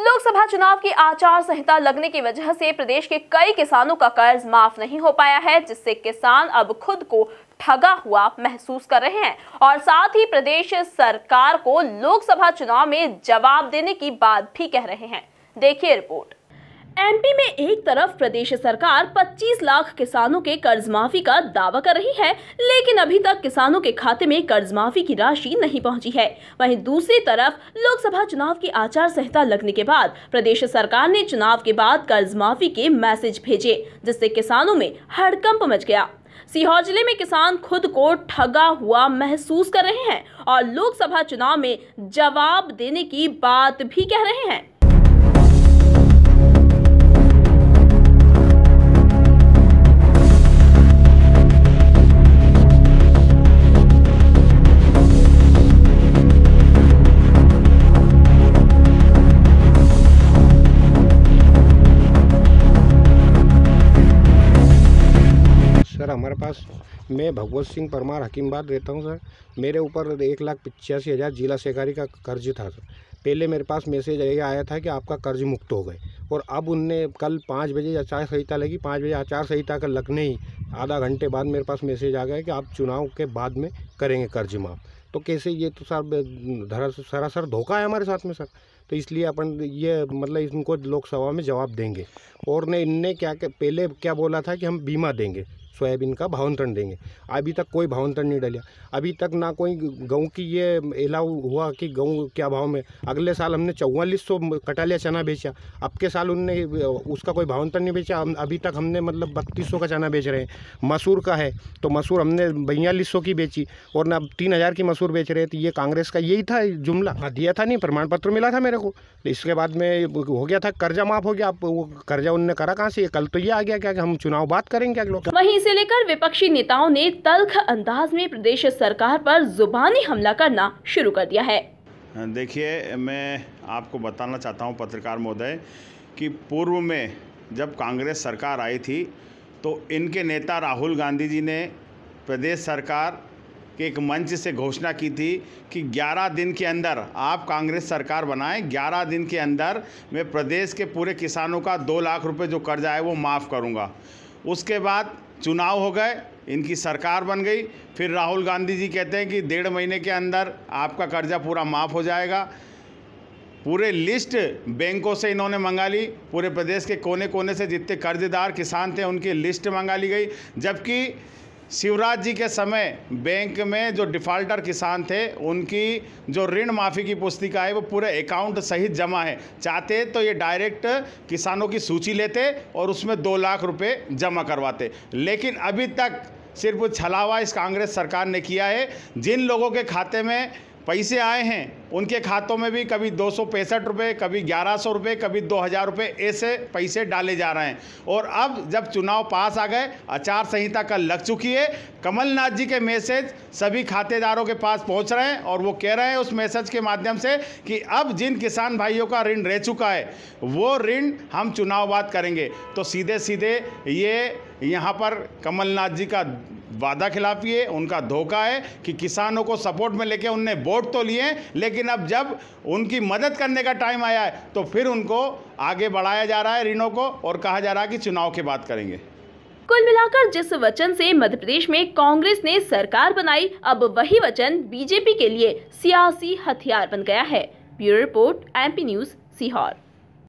लोकसभा चुनाव की आचार संहिता लगने की वजह से प्रदेश के कई किसानों का कर्ज माफ नहीं हो पाया है जिससे किसान अब खुद को ठगा हुआ महसूस कर रहे हैं और साथ ही प्रदेश सरकार को लोकसभा चुनाव में जवाब देने की बात भी कह रहे हैं देखिए रिपोर्ट एमपी में एक तरफ प्रदेश सरकार 25 लाख किसानों के कर्ज माफी का दावा कर रही है लेकिन अभी तक किसानों के खाते में कर्ज माफी की राशि नहीं पहुंची है वहीं दूसरी तरफ लोकसभा चुनाव की आचार संहिता लगने के बाद प्रदेश सरकार ने चुनाव के बाद कर्ज माफी के मैसेज भेजे जिससे किसानों में हड़कंप मच गया सीहोर जिले में किसान खुद को ठगा हुआ महसूस कर रहे हैं और लोकसभा चुनाव में जवाब देने की बात भी कह रहे हैं इतिहास मैं भगवत सिंह परमार हकीमबाद रहता हूँ सर मेरे ऊपर एक लाख पिचासी हज़ार जिला सहकारी का कर्ज था सर पहले मेरे पास मैसेज आया था कि आपका कर्ज मुक्त हो गए और अब उनने कल पाँच बजे आचार संहिता लगी पाँच बजे आचार संहिता का लगने ही आधा घंटे बाद मेरे पास मैसेज आ गया कि आप चुनाव के बाद में करेंगे कर्ज माफ़ तो कैसे ये तो सर धरा सरासर धोखा है हमारे साथ में सर तो इसलिए अपन ये मतलब इनको लोकसभा में जवाब देंगे और ने इनने क्या क्या पहले क्या बोला था कि हम बीमा देंगे सोयाबीन का भावंतरण देंगे अभी तक कोई भावंतरण नहीं डलिया अभी तक ना कोई गेहूँ की ये एलाउ हुआ कि गेहूँ क्या भाव में अगले साल हमने चौवालीस सौ कटालिया चना बेचा अब के साल उनने उसका कोई भावंतरण नहीं बेचा अभी तक हमने मतलब बत्तीस का चना बेच रहे हैं मसूर का है तो मसूर हमने बयालीस की बेची और ना तीन हज़ार की मसूर बेच रहे तो ये कांग्रेस का यही था जुमला हाँ दिया था नहीं प्रमाण पत्र मिला था मेरे को इसके बाद में हो गया था कर्जा माफ हो गया अब कर्जा उनने करा कहाँ से कल तो ये आ गया क्या कि हम चुनाव बात करेंगे क्या लोग वहीं इसे लेकर विपक्षी नेताओं ने तल्ख अंदाज में प्रदेश सरकार पर जुबानी हमला करना शुरू कर दिया है हाँ, देखिए मैं आपको बताना चाहता हूँ पत्रकार महोदय कि पूर्व में जब कांग्रेस सरकार आई थी तो इनके नेता राहुल गांधी जी ने प्रदेश सरकार के एक मंच से घोषणा की थी कि 11 दिन के अंदर आप कांग्रेस सरकार बनाएं 11 दिन के अंदर मैं प्रदेश के पूरे किसानों का दो लाख रुपए जो कर्जा है वो माफ़ करूंगा उसके बाद चुनाव हो गए इनकी सरकार बन गई फिर राहुल गांधी जी कहते हैं कि डेढ़ महीने के अंदर आपका कर्जा पूरा माफ़ हो जाएगा पूरे लिस्ट बैंकों से इन्होंने मंगा ली पूरे प्रदेश के कोने कोने से जितने कर्जदार किसान थे उनकी लिस्ट मंगा ली गई जबकि शिवराज जी के समय बैंक में जो डिफ़ाल्टर किसान थे उनकी जो ऋण माफ़ी की पुस्तिका है वो पूरे अकाउंट सहित जमा है चाहते तो ये डायरेक्ट किसानों की सूची लेते और उसमें दो लाख रुपए जमा करवाते लेकिन अभी तक सिर्फ छलावा इस कांग्रेस सरकार ने किया है जिन लोगों के खाते में पैसे आए हैं उनके खातों में भी कभी दो सौ पैंसठ रुपये कभी ग्यारह सौ रुपये कभी दो हज़ार रुपये ऐसे पैसे डाले जा रहे हैं और अब जब चुनाव पास आ गए आचार संहिता का लग चुकी है कमलनाथ जी के मैसेज सभी खातेदारों के पास पहुंच रहे हैं और वो कह रहे हैं उस मैसेज के माध्यम से कि अब जिन किसान भाइयों का ऋण रह चुका है वो ऋण हम चुनाव बात करेंगे तो सीधे सीधे ये यहाँ पर कमलनाथ जी का वादा खिलाफी है उनका धोखा है कि किसानों को सपोर्ट में लेके उनने वोट तो लिए लेकिन अब जब उनकी मदद करने का टाइम आया है तो फिर उनको आगे बढ़ाया जा रहा है ऋणों को और कहा जा रहा है कि चुनाव के बाद करेंगे कुल मिलाकर जिस वचन से मध्य प्रदेश में कांग्रेस ने सरकार बनाई अब वही वचन बीजेपी के लिए सियासी हथियार बन गया है bureau report M news Sehore